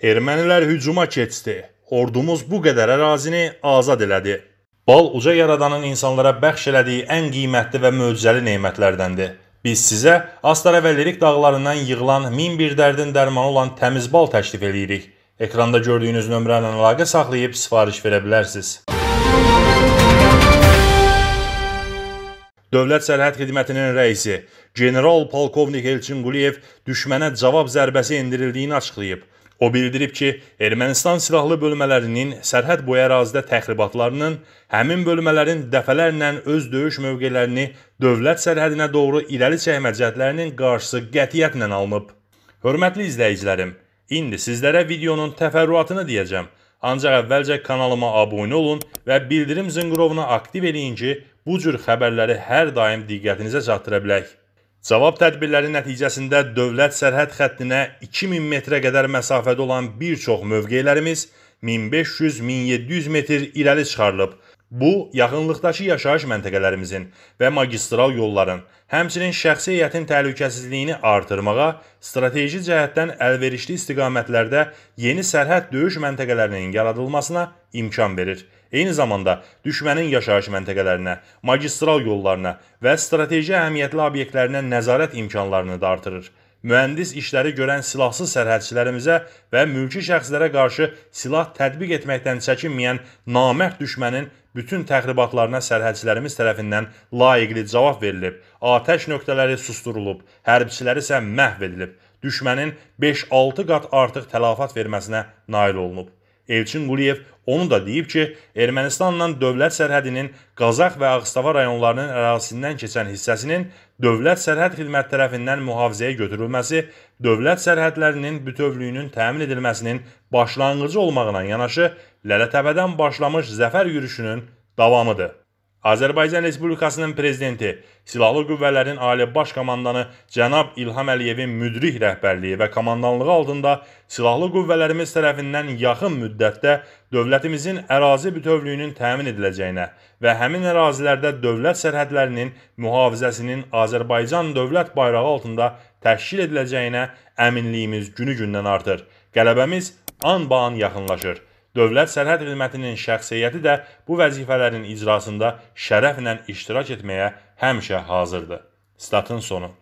Ermənilər hücuma keçdi. Ordumuz bu qədər ərazini azad elədi. Bal uca yaradanın insanlara bəxş elədiyi ən qiymətli və möcüzəli nemətlərdəndir. Biz sizə Astara və Lirik dağlarından yığılan min bir dərdin dərmanı olan təmiz bal təklif eləyirik. Ekranda gördüyünüz nömrə ilə əlaqə saxlayıb sifariş verə bilərsiniz. Dövlət Sərhəd Xidmətinin rəisi general polkovnik Elçin Quliyev düşmənə cavab zərbəsi endirildiyini açıqlayıb. O bildirib ki, Ermənistan silahlı bölmələrinin sərhəd boyu ərazidə təxribatlarının həmin bölmələrin dəfələrlə öz döyüş mövqelərini dövlət sərhədinə doğru irəli çəkmə cəhdlərinin qarşısı qətiyyətlə alınıb. Hörmətli izləyicilərim, indi sizlərə videonun təfərrüatını deyəcəm. Ancaq əvvəlcə kanalıma abunə olun və bildirim zınqırovunu aktiv eləyin ki, bu cür xəbərləri hər daim diqqətinizə çatdıra bilək. Cavab tədbirləri nəticəsində dövlət sərhəd xəttinə 2000 metrə qədər məsafədə olan bir çox mövqelərimiz 1500-1700 metr irəli çıxarılıb. Bu, yaxınlıqdakı yaşayış məntəqələrimizin və magistral yolların, həmçinin şəxsi heyətin təhlükəsizliyini artırmağa, strateji cəhətdən əlverişli istiqamətlərdə yeni sərhəd döyüş məntəqələrinin yaradılmasına imkan verir. Eyni zamanda düşmənin yaşayış məntəqələrinə, magistral yollarına və strateji əhəmiyyətli obyektlərinə nəzarət imkanlarını da artırır. Mühəndis işləri görən silahsız sərhədçilərimizə və mülki şəxslərə qarşı silah tətbiq etməkdən çəkinməyən namərd düşmənin bütün təxribatlarına sərhədçilərimiz tərəfindən layiqli cavab verilib, atəş nöqtələri susturulub, hərbçilər isə məhv edilib düşmənin 5-6 qat artıq tələfat verməsinə nail olunub. Elçin Quliyev onu da deyib ki, Ermənistanla dövlət sərhədinin Qazax və Ağstava rayonlarının ərazisindən keçən hissəsinin dövlət sərhəd xidmət tərəfindən mühafizəyə götürülməsi dövlət sərhədlərinin bütövlüyünün təmin edilməsinin başlanğıcı olmağına yanaşı, Lələtəpədən başlamış zəfər yürüşünün davamıdır. Azərbaycan Respublikasının prezidenti Silahlı Qüvvələrin Ali Baş Komandanı cənab İlham Əliyevin müdrik rəhbərliyi və komandanlığı altında silahlı qüvvələrimiz tərəfindən yaxın müddətdə dövlətimizin ərazi bütövlüyünün təmin ediləcəyinə və həmin ərazilərdə dövlət sərhədlərinin mühafizəsinin Azərbaycan dövlət bayrağı altında təşkil ediləcəyinə əminliyimiz günü-gündən artır. Qələbəmiz anbaan yaxınlaşır. Dövlət Sərhəd Xidmətinin şəxsiyyəti də bu vəzifələrin icrasında şərəflə iştirak etməyə həmişə hazırdır. Statın sonu.